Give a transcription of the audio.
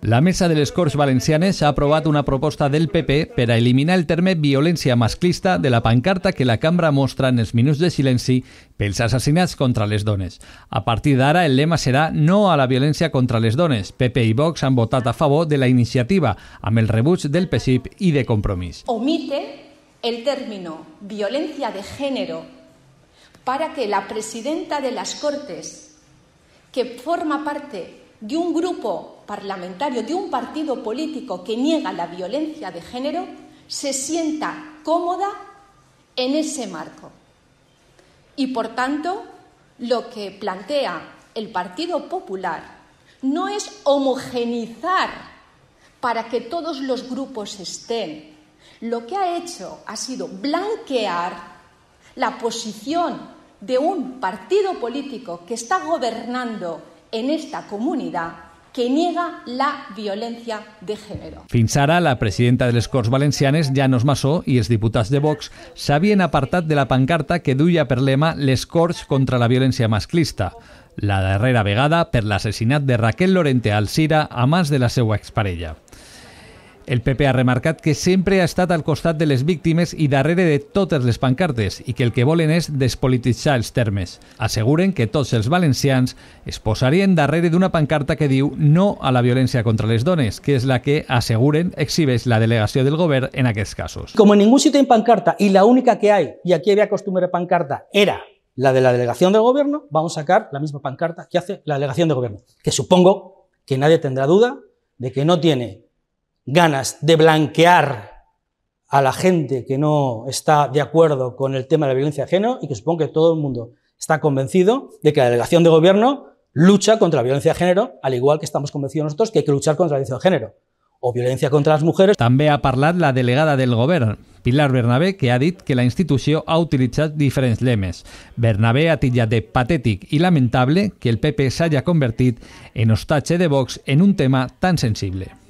La mesa de los Valencianes ha aprobado una propuesta del PP para eliminar el término violencia masclista de la pancarta que la Cámara muestra en los minutos de silenci pels assassinats contra les dones. A partir de ahora, el lema será no a la violencia contra les dones. PP y Vox han votado a favor de la iniciativa, a el rebuig del PSIP y de compromiso. Omite el término violencia de género para que la presidenta de las Cortes, que forma parte de un grupo parlamentario de un partido político que niega la violencia de género se sienta cómoda en ese marco. Y por tanto, lo que plantea el Partido Popular no es homogenizar para que todos los grupos estén. Lo que ha hecho ha sido blanquear la posición de un partido político que está gobernando en esta comunidad que niega la violència de gènere. Fins ara, la presidenta de les Corts Valencianes, Janos Massó, i els diputats de Vox s'havien apartat de la pancarta que duia per lema «Les Corts contra la violència masclista», la darrera vegada per l'assassinat de Raquel Lorente Alcira a mans de la seva exparella. El PP ha remarcat que siempre ha estado al costado de les víctimes y darrere de todas les pancartes y que el que volen es despolitizar els termes. aseguren que tots els valencians es posarien de una pancarta que diu no a la violencia contra les dones, que es la que aseguren exhibes la delegación del govern en aquests casos. Como en ningún sitio hay pancarta y la única que hay, y aquí había costumbre de pancarta, era la de la delegación del gobierno, vamos a sacar la misma pancarta que hace la delegación del gobierno, que supongo que nadie tendrá duda de que no tiene ganas de blanquear a la gente que no está de acuerdo con el tema de la violencia de género y que supongo que todo el mundo está convencido de que la delegación de gobierno lucha contra la violencia de género, al igual que estamos convencidos nosotros que hay que luchar contra la violencia de género o violencia contra las mujeres. También ha parlar la delegada del gobierno, Pilar Bernabé, que ha dicho que la institución ha utilizado diferentes lemes. Bernabé atilla de patético y lamentable que el PP se haya convertido en ostache de Vox en un tema tan sensible.